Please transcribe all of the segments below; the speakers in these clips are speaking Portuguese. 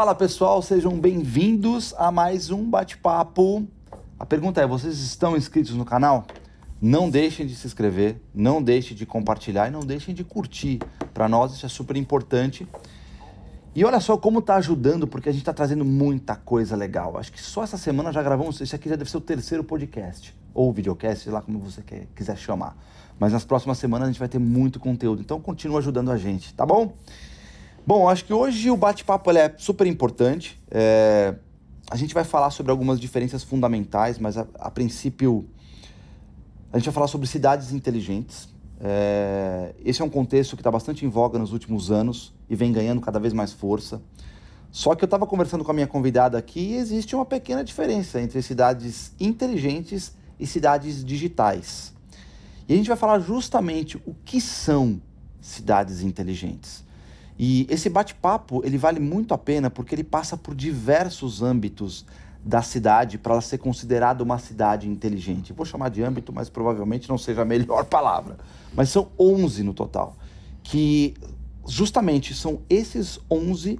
Fala pessoal, sejam bem-vindos a mais um bate-papo. A pergunta é: vocês estão inscritos no canal? Não deixem de se inscrever, não deixem de compartilhar e não deixem de curtir. Para nós isso é super importante. E olha só como está ajudando, porque a gente está trazendo muita coisa legal. Acho que só essa semana já gravamos, esse aqui já deve ser o terceiro podcast, ou videocast, sei lá como você quer, quiser chamar. Mas nas próximas semanas a gente vai ter muito conteúdo, então continua ajudando a gente, tá bom? Bom, acho que hoje o bate-papo é super importante. É... A gente vai falar sobre algumas diferenças fundamentais, mas a, a princípio a gente vai falar sobre cidades inteligentes. É... Esse é um contexto que está bastante em voga nos últimos anos e vem ganhando cada vez mais força. Só que eu estava conversando com a minha convidada aqui e existe uma pequena diferença entre cidades inteligentes e cidades digitais. E a gente vai falar justamente o que são cidades inteligentes. E esse bate-papo ele vale muito a pena porque ele passa por diversos âmbitos da cidade para ela ser considerada uma cidade inteligente. Vou chamar de âmbito, mas provavelmente não seja a melhor palavra. Mas são 11 no total, que justamente são esses 11,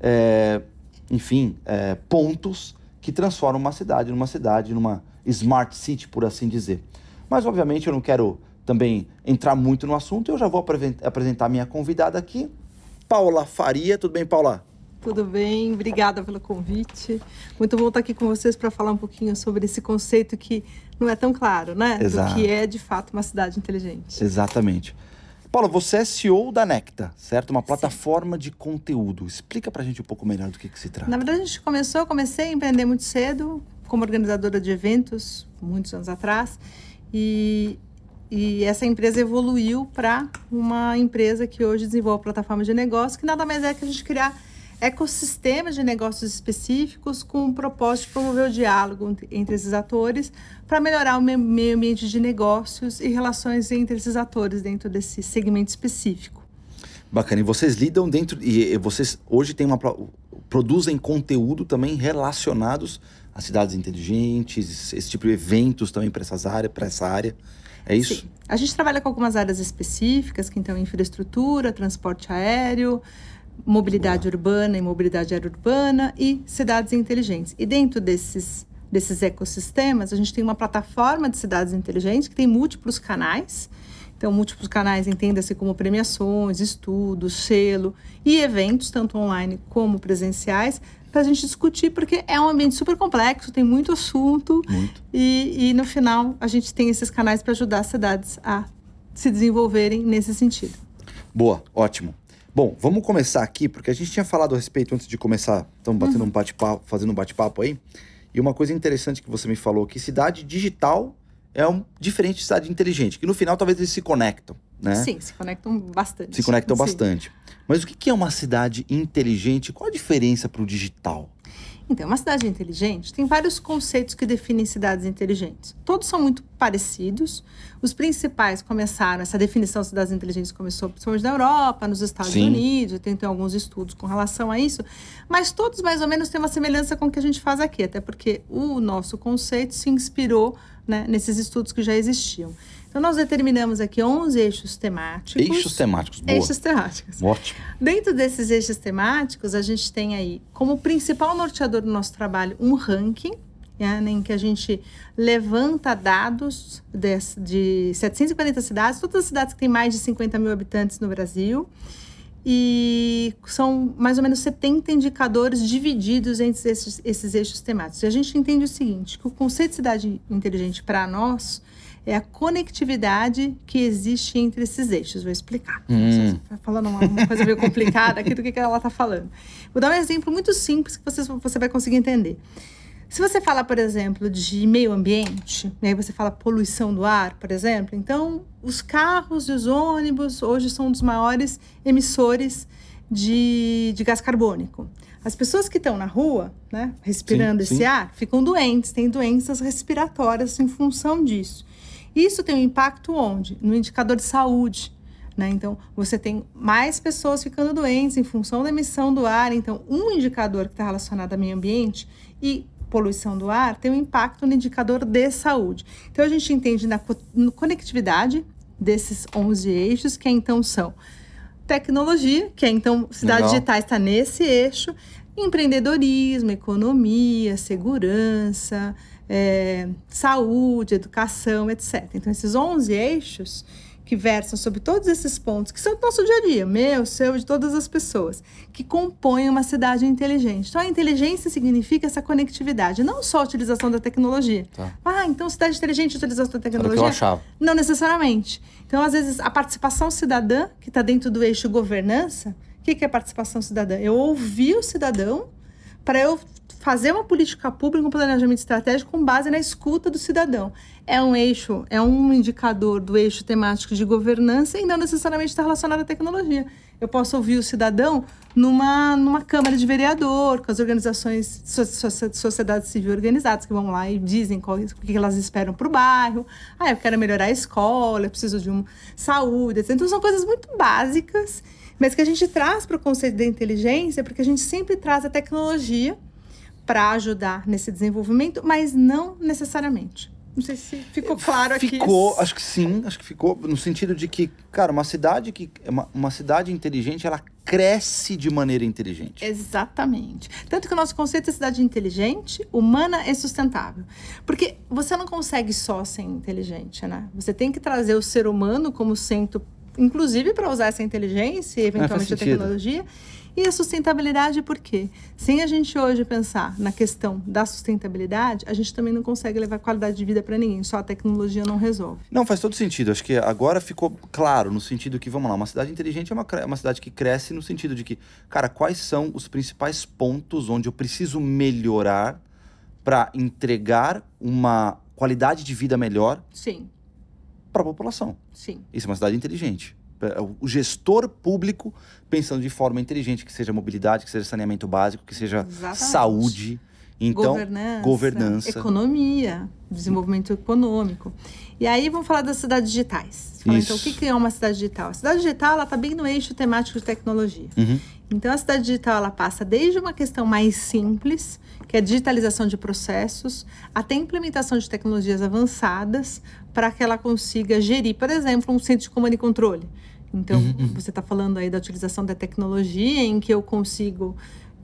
é, enfim, é, pontos que transformam uma cidade numa cidade, numa smart city, por assim dizer. Mas, obviamente, eu não quero também entrar muito no assunto, eu já vou apresentar minha convidada aqui, Paula Faria. Tudo bem, Paula? Tudo bem, obrigada pelo convite. Muito bom estar aqui com vocês para falar um pouquinho sobre esse conceito que não é tão claro, né? Exato. Do que é de fato uma cidade inteligente. Exatamente. Paula, você é CEO da Necta, certo? Uma plataforma Sim. de conteúdo. Explica para a gente um pouco melhor do que, que se trata. Na verdade, a gente começou, comecei a empreender muito cedo, como organizadora de eventos, muitos anos atrás. E e essa empresa evoluiu para uma empresa que hoje desenvolve plataforma de negócio, que nada mais é que a gente criar ecossistemas de negócios específicos com o propósito de promover o diálogo entre esses atores para melhorar o meio ambiente de negócios e relações entre esses atores dentro desse segmento específico. Bacana. E vocês lidam dentro e vocês hoje têm uma produzem conteúdo também relacionados a cidades inteligentes, esse tipo de eventos também para essas áreas, para essa área. É isso? Sim. A gente trabalha com algumas áreas específicas, que então infraestrutura, transporte aéreo, mobilidade Boa. urbana e mobilidade aérea urbana e cidades inteligentes. E dentro desses desses ecossistemas, a gente tem uma plataforma de cidades inteligentes que tem múltiplos canais. Então, múltiplos canais entenda-se como premiações, estudos, selo e eventos, tanto online como presenciais, para a gente discutir, porque é um ambiente super complexo, tem muito assunto. Muito. E, e no final a gente tem esses canais para ajudar as cidades a se desenvolverem nesse sentido. Boa, ótimo. Bom, vamos começar aqui, porque a gente tinha falado a respeito antes de começar, estamos hum. batendo uhum. um bate-papo, fazendo um bate-papo aí. E uma coisa interessante que você me falou que cidade digital é um diferente de cidade inteligente, que no final talvez eles se conectam. Né? Sim, se conectam bastante. Se conectam Sim. bastante. Mas o que é uma cidade inteligente? Qual a diferença para o digital? Então, uma cidade inteligente tem vários conceitos que definem cidades inteligentes. Todos são muito parecidos. Os principais começaram, essa definição de cidades inteligentes começou principalmente na Europa, nos Estados Sim. Unidos, tem, tem alguns estudos com relação a isso, mas todos mais ou menos têm uma semelhança com o que a gente faz aqui, até porque o nosso conceito se inspirou né, nesses estudos que já existiam. Então, nós determinamos aqui 11 eixos temáticos. Eixos temáticos, boa. Eixos temáticos. Ótimo. Dentro desses eixos temáticos, a gente tem aí, como principal norteador do nosso trabalho, um ranking, né, em que a gente levanta dados de, de 740 cidades, todas as cidades que têm mais de 50 mil habitantes no Brasil. E são mais ou menos 70 indicadores divididos entre esses, esses eixos temáticos. E a gente entende o seguinte, que o conceito de cidade inteligente para nós é a conectividade que existe entre esses eixos. Vou explicar. Hum. Tá falando uma, uma, coisa meio complicada aqui do que, que ela está falando. Vou dar um exemplo muito simples que você, você vai conseguir entender. Se você fala, por exemplo, de meio ambiente, e aí você fala poluição do ar, por exemplo, então os carros e os ônibus hoje são um dos maiores emissores de, de gás carbônico. As pessoas que estão na rua, né, respirando sim, esse sim. ar, ficam doentes, têm doenças respiratórias em função disso. Isso tem um impacto onde? No indicador de saúde. Né? Então, você tem mais pessoas ficando doentes em função da emissão do ar. Então, um indicador que está relacionado ao meio ambiente e poluição do ar tem um impacto no indicador de saúde. Então, a gente entende na co conectividade desses 11 eixos, que então são tecnologia, que é então cidade Legal. digital está nesse eixo, empreendedorismo, economia, segurança, é, saúde, educação, etc. Então, esses 11 eixos que versam sobre todos esses pontos, que são do nosso dia a dia, meu, seu, de todas as pessoas, que compõem uma cidade inteligente. Então, a inteligência significa essa conectividade, não só a utilização da tecnologia. Tá. Ah, então cidade inteligente utilização da tecnologia? que eu achava. Não necessariamente. Então, às vezes, a participação cidadã, que está dentro do eixo governança, o que, que é participação cidadã? Eu ouvi o cidadão para eu fazer uma política pública, um planejamento estratégico com base na escuta do cidadão. É um eixo, é um indicador do eixo temático de governança e não necessariamente está relacionado à tecnologia. Eu posso ouvir o cidadão numa, numa Câmara de Vereador, com as organizações so, so, sociedade civil organizadas que vão lá e dizem qual, o que elas esperam para o bairro. Ah, eu quero melhorar a escola, eu preciso de um, saúde, etc. Então, são coisas muito básicas mas que a gente traz para o conceito da inteligência, porque a gente sempre traz a tecnologia para ajudar nesse desenvolvimento, mas não necessariamente. Não sei se ficou eh, claro aqui. Ficou, acho que sim, acho que ficou no sentido de que, cara, uma cidade que uma, uma cidade inteligente, ela cresce de maneira inteligente. Exatamente. Tanto que o nosso conceito é cidade inteligente, humana e sustentável. Porque você não consegue só ser inteligente, né? Você tem que trazer o ser humano como centro inclusive para usar essa inteligência e é, eventualmente ah, a tecnologia. E a sustentabilidade, por quê? Sem a gente hoje pensar na questão da sustentabilidade, a gente também não consegue levar qualidade de vida para ninguém, só a tecnologia não resolve. Não, faz todo sentido. Acho que agora ficou claro no sentido que, vamos lá, uma cidade inteligente é uma, é uma cidade que cresce no sentido de que, cara, quais são os principais pontos onde eu preciso melhorar para entregar uma qualidade de vida melhor? Sim para a população. Sim. Isso é uma cidade inteligente. É, o gestor público pensando de forma inteligente, que seja mobilidade, que seja saneamento básico, que seja Exatamente. saúde. Então, governança, governança, economia, desenvolvimento econômico. E aí vamos falar das cidades digitais. Fala, então, o que é uma cidade digital? A cidade digital ela está bem no eixo temático de tecnologia. Uhum. Então, a cidade digital ela passa desde uma questão mais simples, que é digitalização de processos, até implementação de tecnologias avançadas para que ela consiga gerir, por exemplo, um centro de comando e controle. Então, uhum. uhum. você está falando aí da utilização da tecnologia em que eu consigo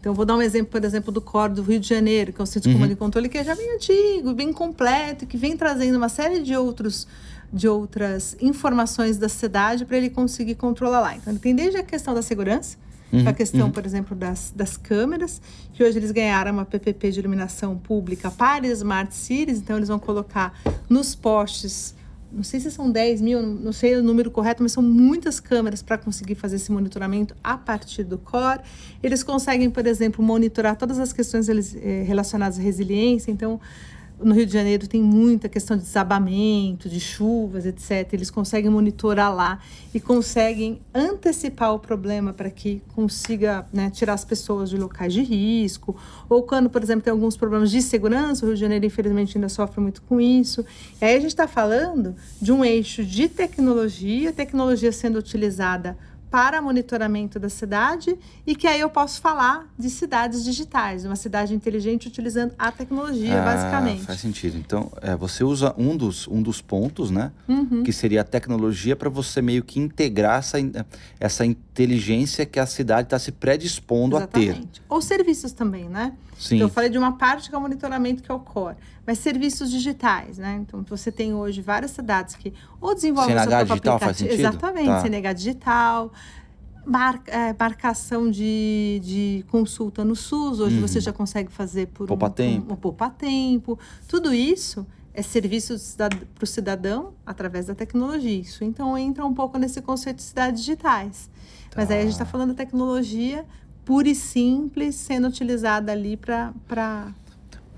então, vou dar um exemplo, por exemplo, do COR do Rio de Janeiro, que é o Centro uhum. de Comando e Controle, que é já bem antigo, bem completo, que vem trazendo uma série de outros de outras informações da cidade para ele conseguir controlar lá. Então, ele tem desde a questão da segurança, é uhum. a questão, uhum. por exemplo, das, das câmeras, que hoje eles ganharam uma PPP de iluminação pública para Smart Cities, então eles vão colocar nos postes não sei se são 10 mil, não sei o número correto, mas são muitas câmeras para conseguir fazer esse monitoramento a partir do core. Eles conseguem, por exemplo, monitorar todas as questões eh, relacionadas à resiliência. Então, no Rio de Janeiro tem muita questão de desabamento, de chuvas, etc. Eles conseguem monitorar lá e conseguem antecipar o problema para que consiga né, tirar as pessoas de locais de risco. Ou quando, por exemplo, tem alguns problemas de segurança, o Rio de Janeiro, infelizmente, ainda sofre muito com isso. E aí a gente está falando de um eixo de tecnologia, tecnologia sendo utilizada para monitoramento da cidade e que aí eu posso falar de cidades digitais, uma cidade inteligente utilizando a tecnologia, ah, basicamente. Faz sentido. Então, é, você usa um dos, um dos pontos, né? Uhum. Que seria a tecnologia para você meio que integrar essa, essa, inteligência que a cidade está se predispondo Exatamente. a ter. Ou serviços também, né? Sim. Então, eu falei de uma parte que é o monitoramento, que é o core. Mas serviços digitais, né? Então, você tem hoje várias cidades que ou desenvolvem CNH seu digital aplicativo. faz sentido? Exatamente, tá. CNH digital, é, marcação de, de consulta no SUS. Hoje você uhum. já consegue fazer por poupa um, tempo. Um, um poupa tempo. Tudo isso é serviço para o cidadão através da tecnologia. Isso então entra um pouco nesse conceito de cidades digitais. Tá. Mas aí a gente está falando da tecnologia pura e simples sendo utilizada ali para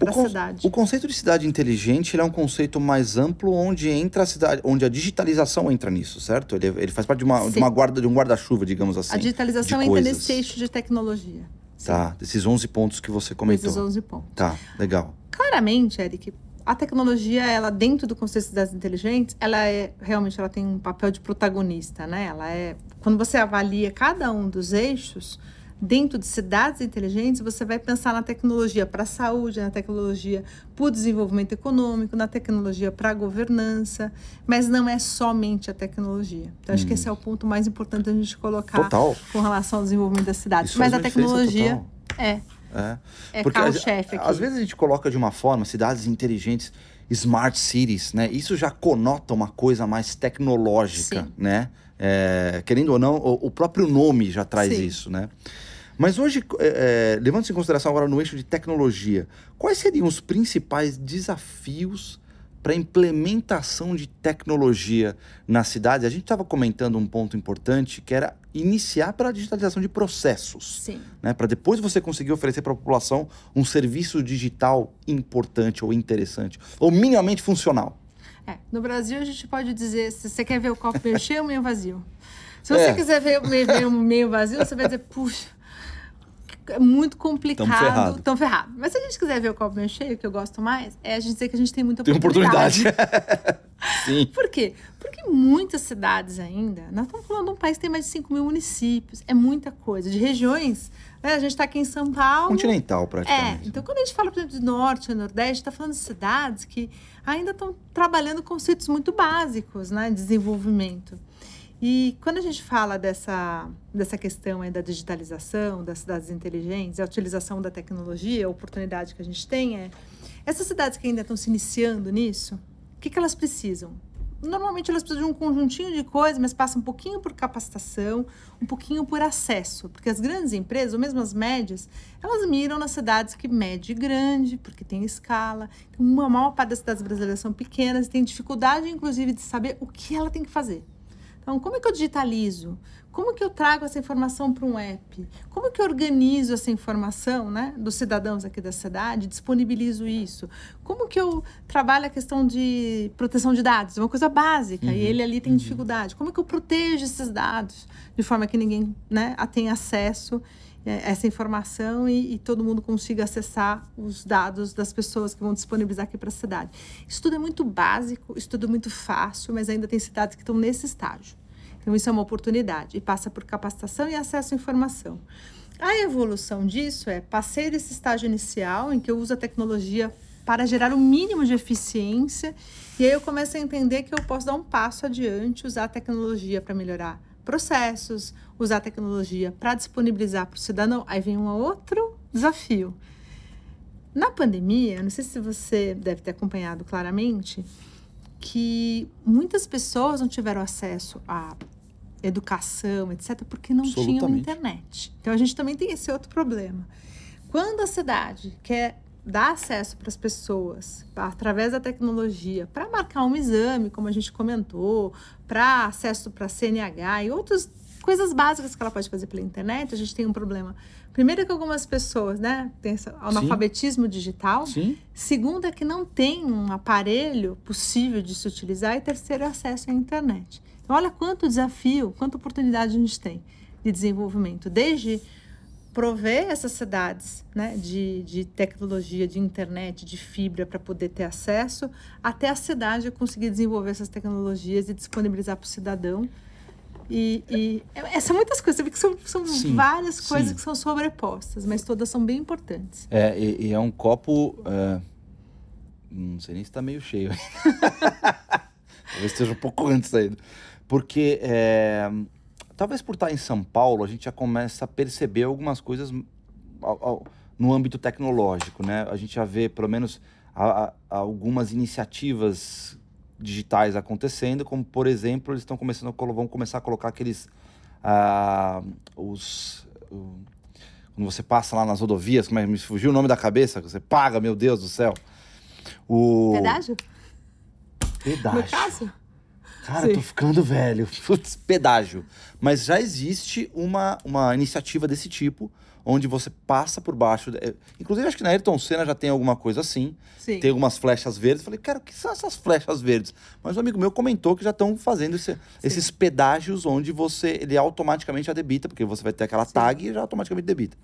a cidade. o conceito de cidade inteligente é um conceito mais amplo onde entra a cidade, onde a digitalização entra nisso, certo? Ele, ele faz parte de uma, de uma guarda de um guarda-chuva, digamos assim. A digitalização entra coisas. nesse eixo de tecnologia. Sim. Tá, desses 11 pontos que você comentou. Desses 11 pontos. Tá, legal. Claramente, Eric, a tecnologia, ela dentro do conceito das inteligentes, ela é realmente ela tem um papel de protagonista, né? Ela é quando você avalia cada um dos eixos dentro de cidades inteligentes, você vai pensar na tecnologia para a saúde, na tecnologia para o desenvolvimento econômico, na tecnologia para a governança, mas não é somente a tecnologia. Então, hum. acho que esse é o uhum. ponto mais importante a gente colocar total. com relação ao desenvolvimento das cidades. Isso mas a tecnologia é é, é porque chefe aqui. às vezes a gente coloca de uma forma cidades inteligentes, smart cities, né? Isso já conota uma coisa mais tecnológica, Sim. né? É, querendo ou não, o, o, próprio nome já traz Sim. isso, né? Mas hoje, é, é levando-se em consideração agora no eixo de tecnologia, quais seriam os principais desafios para implementação de tecnologia na cidade? A gente estava comentando um ponto importante que era iniciar para a digitalização de processos. Sim. Né? Para depois você conseguir oferecer para a população um serviço digital importante ou interessante, ou minimamente funcional. É, no Brasil a gente pode dizer, se você quer ver o copo meio cheio ou meio vazio. Se é. você é. quiser ver o meio, meio vazio, você vai dizer, puxa, é muito complicado. Tão ferrado. Tão ferrado. Mas se a gente quiser ver o copo meio cheio, que eu gosto mais, é a gente dizer que a gente tem muita oportunidade. Tem oportunidade. Sim. Por quê? Porque muitas cidades ainda, nós estamos falando de um país que tem mais de 5 mil municípios, é muita coisa. De regiões, né? a gente está aqui em São Paulo. Continental, praticamente. É, né? então quando a gente fala, por exemplo, de norte, nordeste, está falando de cidades que ainda estão trabalhando conceitos muito básicos, né? Desenvolvimento. E quando a gente fala dessa, dessa questão aí da digitalização, das cidades inteligentes, a utilização da tecnologia, a oportunidade que a gente tem é essas cidades que ainda estão se iniciando nisso, o que, que elas precisam? Normalmente elas precisam de um conjuntinho de coisas, mas passa um pouquinho por capacitação, um pouquinho por acesso, porque as grandes empresas, ou mesmo as médias, elas miram nas cidades que mede grande, porque tem escala. Então, uma maior parte das cidades brasileiras são pequenas, e tem dificuldade, inclusive, de saber o que ela tem que fazer. Então, como é que eu digitalizo? Como que eu trago essa informação para um app? Como que eu organizo essa informação né, dos cidadãos aqui da cidade, disponibilizo isso? Como que eu trabalho a questão de proteção de dados? É uma coisa básica, uhum. e ele ali tem uhum. dificuldade. Como que eu protejo esses dados de forma que ninguém né, tenha acesso? É, essa informação e, e, todo mundo consiga acessar os dados das pessoas que vão disponibilizar aqui para a cidade. Isso tudo é muito básico, isso tudo é muito fácil, mas ainda tem cidades que estão nesse estágio. Então, isso é uma oportunidade e passa por capacitação e acesso à informação. A evolução disso é passei desse estágio inicial em que eu uso a tecnologia para gerar o mínimo de eficiência e aí eu começo a entender que eu posso dar um passo adiante, usar a tecnologia para melhorar processos, usar a tecnologia para disponibilizar para o cidadão, aí vem um outro desafio. Na pandemia, não sei se você deve ter acompanhado claramente, que muitas pessoas não tiveram acesso à educação, etc., porque não tinham internet. Então a gente também tem esse outro problema. Quando a cidade quer dar acesso para as pessoas pra, através da tecnologia para marcar um exame, como a gente comentou, para acesso para CNH e outros coisas básicas que ela pode fazer pela internet, a gente tem um problema. Primeiro que algumas pessoas, né, têm analfabetismo digital. Sim. Segundo é que não tem um aparelho possível de se utilizar e terceiro é acesso à internet. Então olha quanto desafio, quanta oportunidade a gente tem de desenvolvimento, desde prover essas cidades né, de, de tecnologia, de internet, de fibra para poder ter acesso, até a cidade conseguir desenvolver essas tecnologias e disponibilizar para o cidadão e, e é, são muitas coisas, porque são, são várias coisas sim. que são sobrepostas, mas todas são bem importantes. É, e, e é um copo. É, não sei nem se está meio cheio. talvez esteja um pouco antes ainda. Porque é, talvez por estar em São Paulo, a gente já começa a perceber algumas coisas ao, ao, no âmbito tecnológico, né? A gente já vê, pelo menos, a, a, algumas iniciativas digitais acontecendo, como por exemplo, eles estão começando a, vão começar a colocar aqueles ah, os quando você passa lá nas rodovias, como é, me fugiu o nome da cabeça, você paga, meu Deus do céu. O pedágio? Pedágio. No caso? Cara, Sim. eu tô ficando velho. Putz, pedágio. Mas já existe uma, uma iniciativa desse tipo onde você passa por baixo. É, inclusive, acho que na Ayrton Senna já tem alguma coisa assim. Sim. Tem algumas flechas verdes. Falei, cara, o que são essas flechas verdes? Mas um amigo meu comentou que já estão fazendo esse, esses pedágios onde você ele automaticamente já debita, porque você vai ter aquela Sim. tag e já automaticamente debita.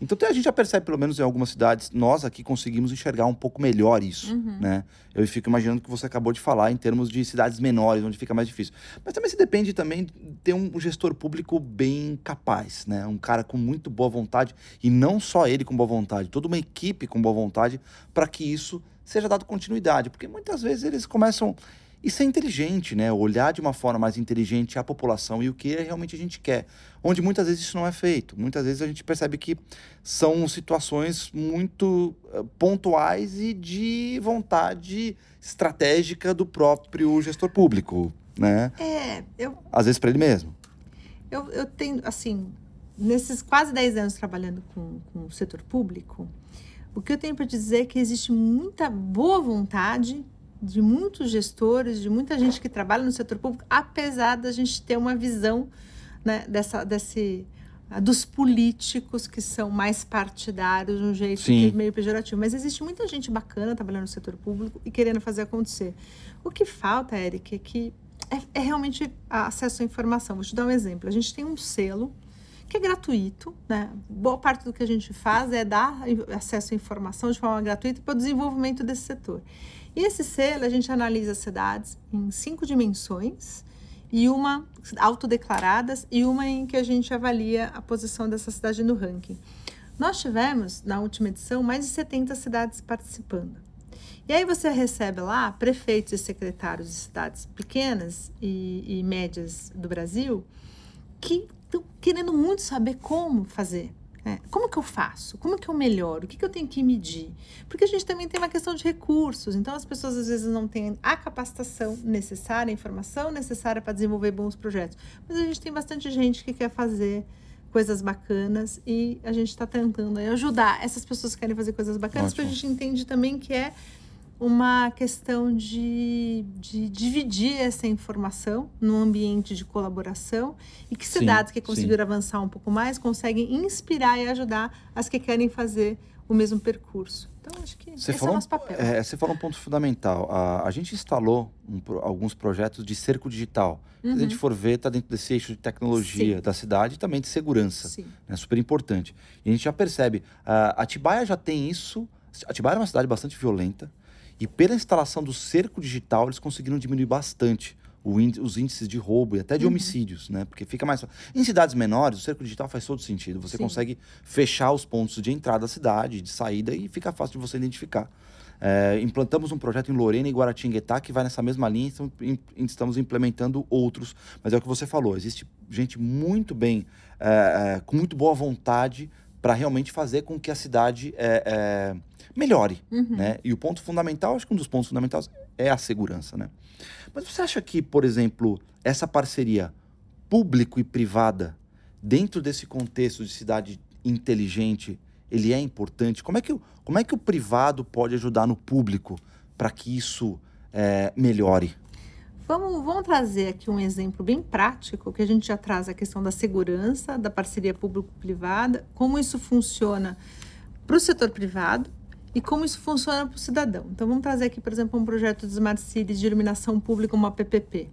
Então a gente já percebe, pelo menos em algumas cidades, nós aqui conseguimos enxergar um pouco melhor isso, uhum. né? Eu fico imaginando que você acabou de falar em termos de cidades menores, onde fica mais difícil. Mas também se depende também de ter um gestor público bem capaz, né? Um cara com muito boa vontade, e não só ele com boa vontade, toda uma equipe com boa vontade, para que isso seja dado continuidade. Porque muitas vezes eles começam e ser é inteligente, né? Olhar de uma forma mais inteligente a população e o que realmente a gente quer. Onde muitas vezes isso não é feito. Muitas vezes a gente percebe que são situações muito eh, pontuais e de vontade estratégica do próprio gestor público, né? É, eu... Às vezes para ele mesmo. Eu, eu tenho, assim, nesses quase 10 anos trabalhando com, com o setor público, o que eu tenho para dizer é que existe muita boa vontade de muitos gestores, de muita gente que trabalha no setor público, apesar da gente ter uma visão né, dessa, desse, ah, dos políticos que são mais partidários de um jeito meio pejorativo. Mas existe muita gente bacana trabalhando no setor público e querendo fazer acontecer. O que falta, Eric, é que é, é realmente acesso à informação. Vou te dar um exemplo. A gente tem um selo que é gratuito, né? Boa parte do que a gente faz é dar acesso à informação de forma gratuita para o desenvolvimento desse setor. E esse selo, a gente analisa cidades em cinco dimensões, e uma autodeclaradas e uma em que a gente avalia a posição dessa cidade no ranking. Nós tivemos, na última edição, mais de 70 cidades participando. E aí você recebe lá prefeitos e secretários de cidades pequenas e, e médias do Brasil que estão querendo muito saber como fazer. É, como que eu faço? Como que eu melhoro? O que, que eu tenho que medir? Porque a gente também tem uma questão de recursos. Então, as pessoas às vezes não têm a capacitação necessária, a informação necessária para desenvolver bons projetos. Mas a gente tem bastante gente que quer fazer coisas bacanas e a gente está tentando ajudar essas pessoas que querem fazer coisas bacanas, porque a gente entende também que é uma questão de, de dividir essa informação num ambiente de colaboração e que cidades que conseguiram sim. avançar um pouco mais conseguem inspirar e ajudar as que querem fazer o mesmo percurso. Então, acho que você esse falou, é o nosso papel. É, você falou um ponto fundamental. A, a gente instalou um, alguns projetos de cerco digital. Uhum. Se a gente uhum. for ver, está dentro desse eixo de tecnologia Sim. da cidade e também de segurança. É super importante. E a gente já percebe, a Atibaia já tem isso. Atibaia é uma cidade bastante violenta. E pela instalação do cerco digital, eles conseguiram diminuir bastante os índices de roubo e até de uhum. homicídios, né? Porque fica mais. Em cidades menores, o cerco digital faz todo sentido. Você Sim. consegue fechar os pontos de entrada da cidade, de saída, e fica fácil de você identificar. É, implantamos um projeto em Lorena e Guaratinguetá que vai nessa mesma linha e estamos implementando outros. Mas é o que você falou: existe gente muito bem, é, é, com muito boa vontade para realmente fazer com que a cidade é, melhore. Uhum. Né? E o ponto fundamental, acho que um dos pontos fundamentais é a segurança. Né? Mas você acha que, por exemplo, essa parceria público e privada, dentro desse contexto de cidade inteligente, ele é importante? Como é que, como é que o privado pode ajudar no público para que isso é, melhore? Vamos, vamos trazer aqui um exemplo bem prático, que a gente já traz a questão da segurança, da parceria público-privada, como isso funciona para o setor privado e como isso funciona para o cidadão. Então, vamos trazer aqui, por exemplo, um projeto de Smart Cities de iluminação pública, uma PPP.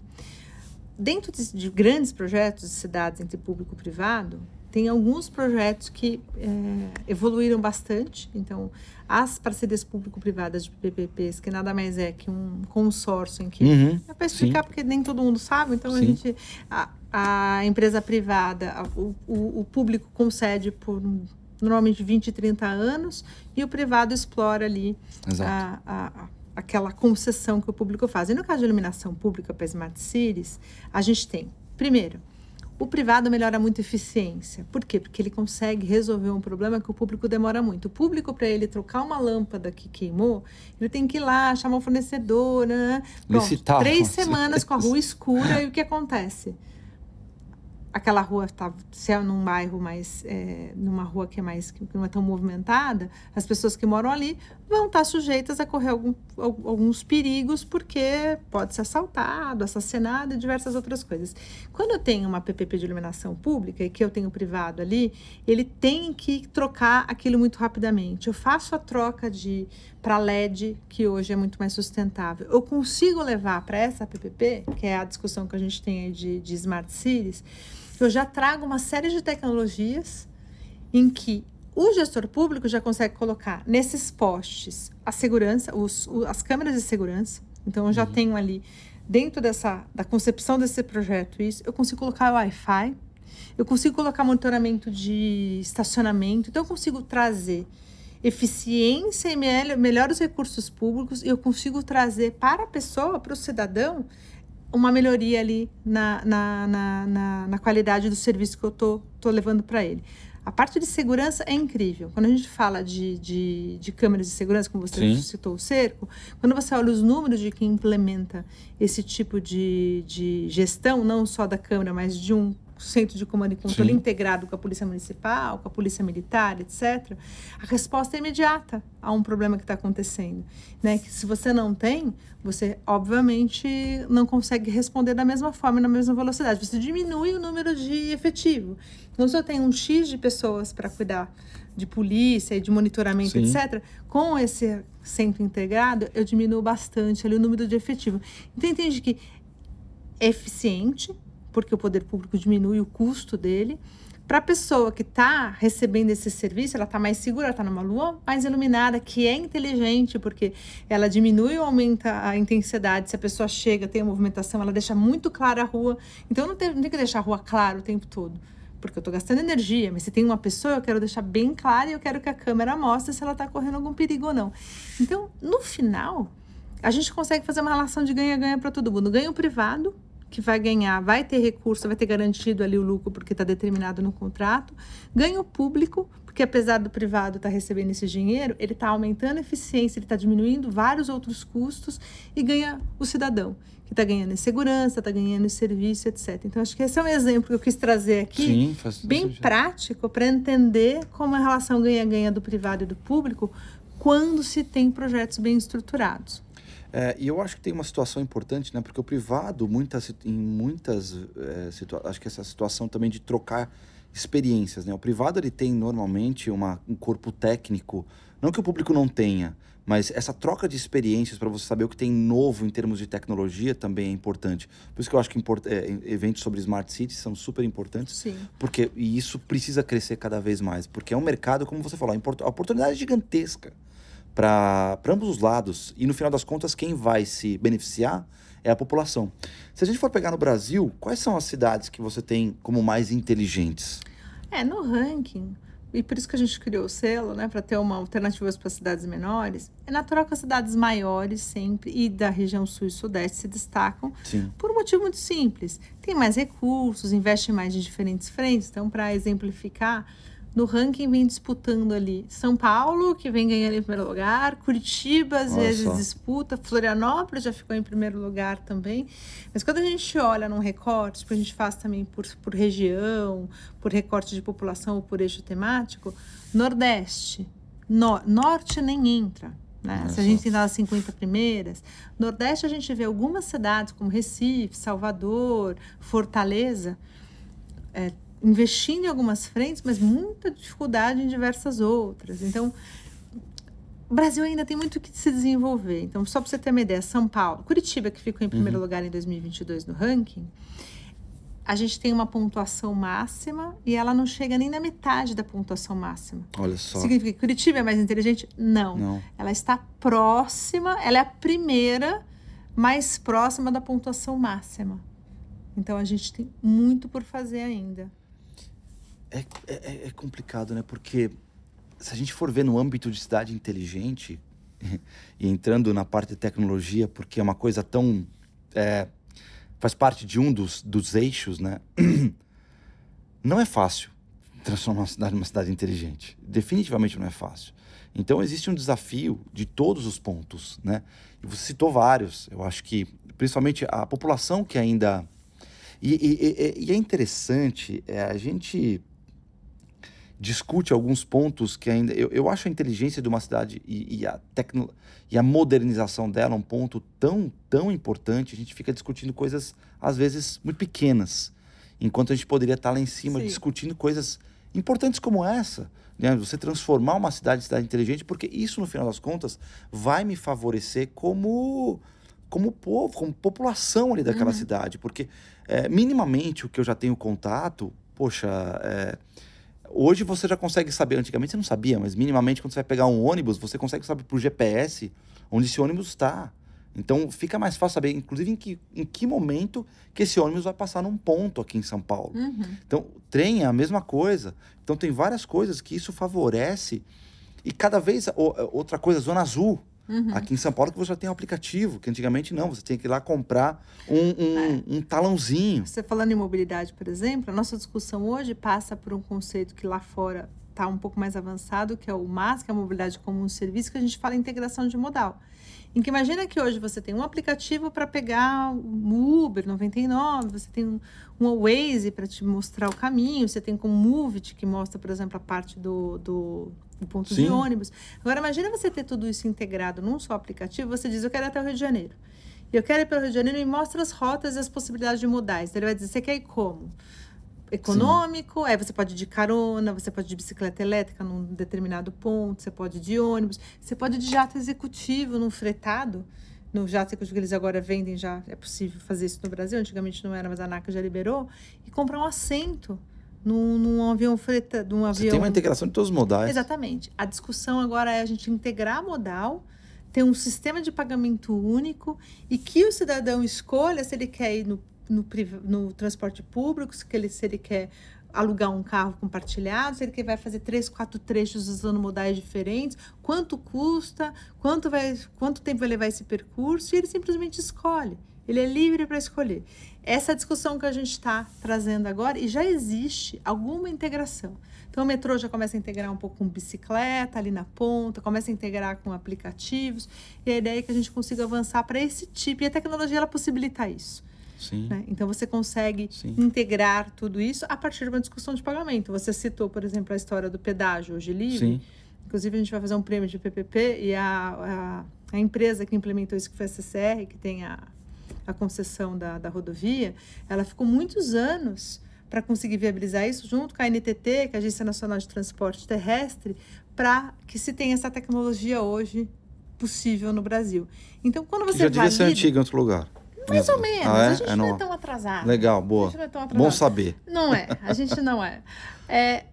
Dentro de, de grandes projetos de cidades entre público e privado, tem alguns projetos que é, evoluíram bastante. Então, as parcerias público-privadas de PPPs, que nada mais é que um consórcio em que. Uhum, é para explicar, sim. porque nem todo mundo sabe, então sim. a gente. A, a empresa privada, a, o, o, público concede por um normalmente 20 e 30 anos, e o privado explora ali a, a, aquela concessão que o público faz. E no caso de iluminação pública para Smart Cities, a gente tem, primeiro, o privado melhora muito a eficiência. Por quê? Porque ele consegue resolver um problema que o público demora muito. O público, para ele trocar uma lâmpada que queimou, ele tem que ir lá, chamar o fornecedor, né? três semanas com a rua escura e o que acontece? aquela rua tá, se é num bairro mais é, numa rua que é mais que não é tão movimentada as pessoas que moram ali vão estar tá sujeitas a correr algum, alguns perigos porque pode ser assaltado assassinado e diversas outras coisas quando eu tenho uma PPP de iluminação pública e que eu tenho privado ali ele tem que trocar aquilo muito rapidamente eu faço a troca de para LED que hoje é muito mais sustentável eu consigo levar para essa PPP que é a discussão que a gente tem aí de, de smart cities eu já trago uma série de tecnologias em que o gestor público já consegue colocar nesses postes a segurança, os, o, as câmeras de segurança. Então, eu já uhum. tenho ali, dentro dessa, da concepção desse projeto, isso, eu consigo colocar Wi-Fi, eu consigo colocar monitoramento de estacionamento, então eu consigo trazer eficiência e melhores recursos públicos e eu consigo trazer para a pessoa, para o cidadão, uma melhoria ali na, na, na, na, na qualidade do serviço que eu tô, tô levando para ele. A parte de segurança é incrível. Quando a gente fala de, de, de câmeras de segurança, como você Sim. citou o cerco, quando você olha os números de quem implementa esse tipo de, de gestão, não só da câmera, mas de um Centro de Comando e Controle Sim. integrado com a Polícia Municipal, com a Polícia Militar, etc., a resposta é imediata a um problema que está acontecendo. Né? Que se você não tem, você obviamente não consegue responder da mesma forma, na mesma velocidade. Você diminui o número de efetivo. Então, se eu tenho um X de pessoas para cuidar de polícia e de monitoramento, Sim. etc., com esse centro integrado, eu diminuo bastante ali, o número de efetivo. Então, entende que é eficiente, porque o poder público diminui o custo dele. Para a pessoa que está recebendo esse serviço, ela está mais segura, está numa lua mais iluminada, que é inteligente, porque ela diminui ou aumenta a intensidade. Se a pessoa chega, tem a movimentação, ela deixa muito clara a rua. Então, não tem, não tem que deixar a rua clara o tempo todo porque eu estou gastando energia, mas se tem uma pessoa, eu quero deixar bem clara e eu quero que a câmera mostre se ela está correndo algum perigo ou não. Então, no final, a gente consegue fazer uma relação de ganha-ganha para todo mundo. Ganho privado, que vai ganhar vai ter recurso, vai ter garantido ali o lucro porque está determinado no contrato, ganha o público, porque apesar do privado estar tá recebendo esse dinheiro, ele está aumentando a eficiência, ele está diminuindo vários outros custos e ganha o cidadão, que está ganhando em segurança, está ganhando em serviço, etc. Então, acho que esse é um exemplo que eu quis trazer aqui, Sim, bem prático, para entender como a relação ganha-ganha do privado e do público quando se tem projetos bem estruturados. É, e eu acho que tem uma situação importante, né? Porque o privado, muitas, em muitas é, situações, acho que essa situação também de trocar experiências, né? O privado ele tem normalmente uma, um corpo técnico, não que o público não tenha, mas essa troca de experiências para você saber o que tem novo em termos de tecnologia também é importante. Por isso que eu acho que é, eventos sobre smart cities são super importantes. Sim. Porque e isso precisa crescer cada vez mais, porque é um mercado, como você falou, a oportunidade é gigantesca para ambos os lados. E no final das contas, quem vai se beneficiar é a população. Se a gente for pegar no Brasil, quais são as cidades que você tem como mais inteligentes? É, no ranking, e por isso que a gente criou o selo, né, para ter uma alternativa para cidades menores, é natural que as cidades maiores sempre e da região sul e sudeste se destacam Sim. por um motivo muito simples. Tem mais recursos, investe mais em diferentes frentes. Então, para exemplificar, no ranking vem disputando ali São Paulo, que vem ganhando em primeiro lugar, Curitiba às vezes disputa, Florianópolis já ficou em primeiro lugar também. Mas quando a gente olha num recorte, que tipo, a gente faz também por, por região, por recorte de população ou por eixo temático, Nordeste, no, Norte nem entra. Né? Se a gente tem as 50 primeiras, Nordeste a gente vê algumas cidades como Recife, Salvador, Fortaleza, é, investindo em algumas frentes, mas muita dificuldade em diversas outras. Então, o Brasil ainda tem muito que se desenvolver. Então, só para você ter uma ideia, São Paulo, Curitiba, que ficou em primeiro uhum. lugar em 2022 no ranking, a gente tem uma pontuação máxima e ela não chega nem na metade da pontuação máxima. Olha só. Significa que Curitiba é mais inteligente? Não. não. Ela está próxima, ela é a primeira mais próxima da pontuação máxima. Então, a gente tem muito por fazer ainda. É, é, é, é complicado, né? Porque se a gente for ver no âmbito de cidade inteligente, e entrando na parte de tecnologia, porque é uma coisa tão. É, faz parte de um dos, dos eixos, né? Não é fácil transformar uma cidade numa cidade inteligente. Definitivamente não é fácil. Então existe um desafio de todos os pontos, né? E você citou vários. Eu acho que, principalmente a população que ainda. E, e, e, e é interessante é, a gente discute alguns pontos que ainda. Eu, eu acho a inteligência de uma cidade e, e a tecno, e a modernização dela um ponto tão, tão importante. A gente fica discutindo coisas, às vezes, muito pequenas, enquanto a gente poderia estar lá em cima Sim. discutindo coisas importantes como essa. Né? Você transformar uma cidade em cidade inteligente, porque isso, no final das contas, vai me favorecer como como povo, como população ali daquela uhum. cidade, porque é, minimamente o que eu já tenho contato, poxa, é, Hoje você já consegue saber, antigamente você não sabia, mas minimamente quando você vai pegar um ônibus, você consegue saber por GPS onde esse ônibus está. Então fica mais fácil saber, inclusive, em que, em que momento que esse ônibus vai passar num ponto aqui em São Paulo. Uhum. Então, trem é a mesma coisa. Então tem várias coisas que isso favorece. E cada vez outra coisa, zona azul. Uhum. Aqui em São Paulo que você já tem um aplicativo, que antigamente não, você tinha que ir lá comprar um, um, é. um, talãozinho. Você falando em mobilidade, por exemplo, a nossa discussão hoje passa por um conceito que lá fora está um pouco mais avançado, que é o MAS, que é a mobilidade como um serviço, que a gente fala em integração de modal. Em que imagina que hoje você tem um aplicativo para pegar um Uber 99, você tem um, um Waze para te mostrar o caminho, você tem como Movit, que mostra, por exemplo, a parte do, do em pontos Sim. de ônibus. Agora, imagine você ter tudo isso integrado num só aplicativo. Você diz, eu quero ir até o Rio de Janeiro. e Eu quero ir para o Rio de Janeiro e mostra as rotas e as possibilidades de modais. Então, ele vai dizer, você quer ir como? econômico, Sim. aí você pode ir de carona, você pode ir de bicicleta elétrica num determinado ponto, você pode ir de ônibus, você pode ir de jato executivo, num fretado. No jato executivo que eles agora vendem, já é possível fazer isso no Brasil, antigamente não era, mas a NACA já liberou, e comprar um assento num, num avião freta, num avião. Você tem uma integração de todos os modais. Exatamente. A discussão agora é a gente integrar modal, ter um sistema de pagamento único e que o cidadão escolha se ele quer ir no, no, no transporte público, se ele, se ele quer alugar um carro compartilhado, se ele vai fazer três, quatro trechos usando modais diferentes, quanto custa, quanto, vai, quanto tempo vai levar esse percurso, e ele simplesmente escolhe. Ele é livre para escolher. Essa discussão que a gente está trazendo agora, e já existe alguma integração. Então, o metrô já começa a integrar um pouco com bicicleta ali na ponta, começa a integrar com aplicativos, e a ideia é que a gente consiga avançar para esse tipo. E a tecnologia ela possibilita isso. Né? Então você consegue Sim. integrar tudo isso a partir de uma discussão de pagamento. Você citou, por exemplo, a história do pedágio hoje livre. Sim. Inclusive, a gente vai fazer um prêmio de PPP e a, a, a empresa que implementou isso, que foi a CCR, que tem a a concessão da, da rodovia, ela ficou muitos anos para conseguir viabilizar isso junto com a NTT, que é a Agência Nacional de Transporte Terrestre, para que se tenha essa tecnologia hoje possível no Brasil. Então, quando você já devia valida, ser antiga em outro lugar. Mais ou menos. Ah, é? A gente é, não, é tão é. atrasado. Legal, boa. É atrasado. Bom saber. Não é, a gente não é. é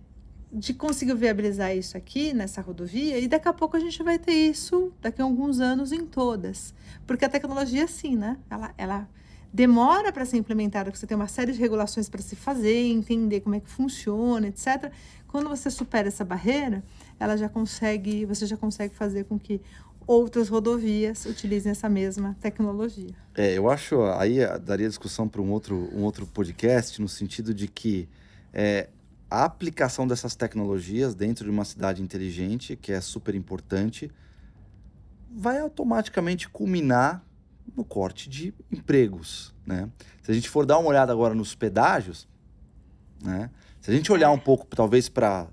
de conseguir viabilizar isso aqui nessa rodovia e daqui a pouco a gente vai ter isso daqui a alguns anos em todas. Porque a tecnologia, é sim, né? Ela, ela demora para ser implementada, porque você tem uma série de regulações para se fazer, entender como é que funciona, etc. Quando você supera essa barreira, ela já consegue, você já consegue fazer com que outras rodovias utilizem essa mesma tecnologia. É, eu acho aí daria discussão para um outro, um outro podcast no sentido de que é, a aplicação dessas tecnologias dentro de uma cidade inteligente, que é super importante, vai automaticamente culminar no corte de empregos, né? Se a gente for dar uma olhada agora nos pedágios, né? Se a gente olhar um pouco, talvez, para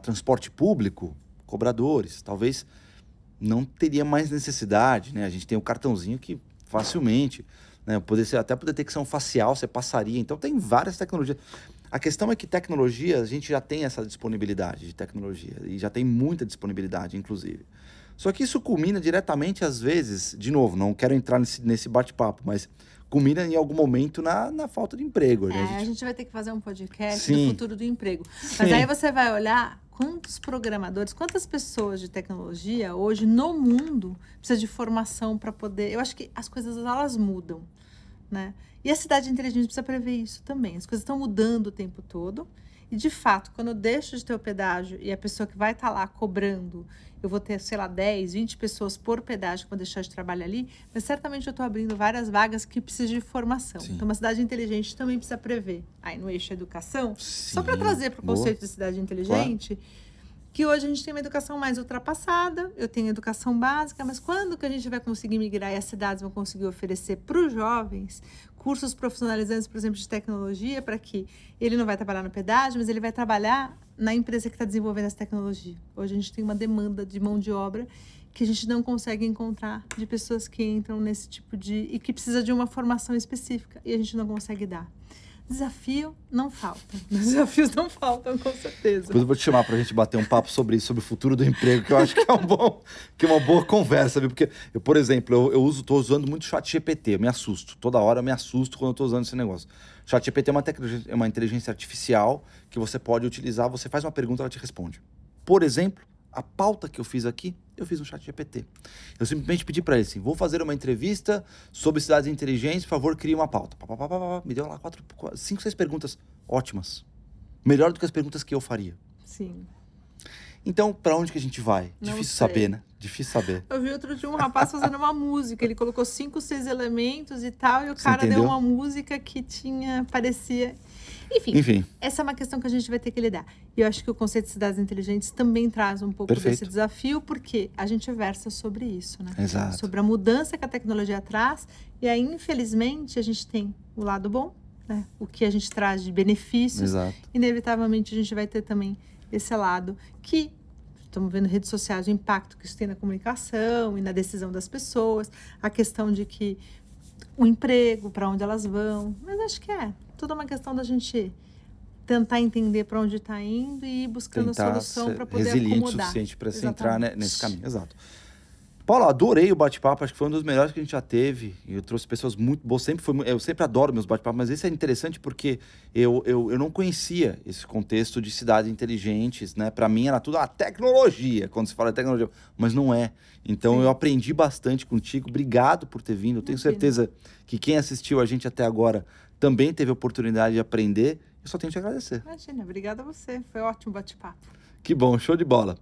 transporte público, cobradores, talvez não teria mais necessidade, né? A gente tem o um cartãozinho que facilmente, né? Poder ser, até por detecção facial você passaria. Então tem várias tecnologias. A questão é que tecnologia, a gente já tem essa disponibilidade de tecnologia, e já tem muita disponibilidade, inclusive. Só que isso culmina diretamente, às vezes, de novo, não quero entrar nesse, nesse bate-papo, mas culmina em algum momento na, na falta de emprego. Né? É, a, gente... a, gente... vai ter que fazer um podcast Sim. do futuro do emprego. Sim. Mas aí você vai olhar quantos programadores, quantas pessoas de tecnologia hoje no mundo precisa de formação para poder. Eu acho que as coisas elas mudam. Né? E a cidade inteligente precisa prever isso também. As coisas estão mudando o tempo todo. E de fato, quando eu deixo de ter o pedágio e a pessoa que vai estar tá lá cobrando, eu vou ter, sei lá, 10, 20 pessoas por pedágio que vão deixar de trabalhar ali, mas certamente eu estou abrindo várias vagas que precisam de formação. Sim. Então, uma cidade inteligente também precisa prever. Aí no eixo educação, Sim. só para trazer para o conceito de cidade inteligente. Claro que hoje a gente tem uma educação mais ultrapassada, eu tenho educação básica, mas quando que a gente vai conseguir migrar e as cidades vão conseguir oferecer para os jovens cursos profissionalizantes, por exemplo, de tecnologia, para que ele não vai trabalhar no pedágio, mas ele vai trabalhar na empresa que está desenvolvendo essa tecnologia. Hoje a gente tem uma demanda de mão de obra que a gente não consegue encontrar de pessoas que entram nesse tipo de... e que precisa de uma formação específica, e a gente não consegue dar. Desafio não falta. Desafios não faltam, com certeza. Depois eu vou te chamar para a gente bater um papo sobre isso, sobre o futuro do emprego, que eu acho que é um bom, que é uma boa conversa, viu? Porque, eu, por exemplo, eu, eu uso, tô usando muito chat GPT, eu me assusto. Toda hora eu me assusto quando eu tô usando esse negócio. Chat GPT é uma, é uma inteligência artificial que você pode utilizar, você faz uma pergunta, ela te responde. Por exemplo, a pauta que eu fiz aqui, eu fiz no chat GPT. Eu simplesmente pedi para ele assim, vou fazer uma entrevista sobre cidades inteligentes, por favor, crie uma pauta. me deu lá quatro, quatro, cinco, seis perguntas ótimas. Melhor do que as perguntas que eu faria. Sim. Então, para onde que a gente vai? Não Difícil sei. saber, né? Difícil saber. Eu vi outro dia um rapaz fazendo uma música. Ele colocou cinco, seis elementos e tal. E o Você cara entendeu? deu uma música que tinha... Parecia enfim, Enfim, essa é uma questão que a gente vai ter que lidar. E eu acho que o conceito de cidades inteligentes também traz um pouco Perfeito. desse desafio, porque a gente versa sobre isso, né? Exato. Sobre a mudança que a tecnologia traz. E aí, infelizmente, a gente tem o lado bom, né? o que a gente traz de benefícios. Exato. Inevitavelmente, a gente vai ter também esse lado que estamos vendo redes sociais, o impacto que isso tem na comunicação e na decisão das pessoas, a questão de que o emprego, para onde elas vão. Mas acho que é tudo uma questão da gente tentar entender para onde está indo e ir buscando tentar a solução para poder resiliente acomodar. o suficiente para se entrar né, nesse caminho. Exato. Paulo, adorei o bate-papo, acho que foi um dos melhores que a gente já teve. Eu trouxe pessoas muito boas, sempre foi, eu sempre adoro meus bate-papos, mas esse é interessante porque eu, eu, eu não conhecia esse contexto de cidades inteligentes, né? Para mim era tudo a tecnologia, quando se fala de tecnologia, mas não é. Então Sim. eu aprendi bastante contigo. Obrigado por ter vindo. Eu tenho certeza que quem assistiu a gente até agora também teve a oportunidade de aprender. Eu só tenho que te agradecer. Imagina, obrigada a você. Foi um ótimo bate-papo. Que bom, show de bola.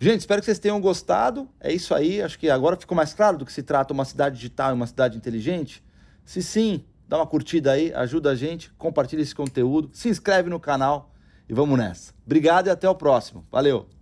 Gente, espero que vocês tenham gostado. É isso aí. Acho que agora ficou mais claro do que se trata uma cidade digital e uma cidade inteligente. Se sim, dá uma curtida aí, ajuda a gente, compartilha esse conteúdo, se inscreve no canal e vamos nessa. Obrigado e até o próximo. Valeu!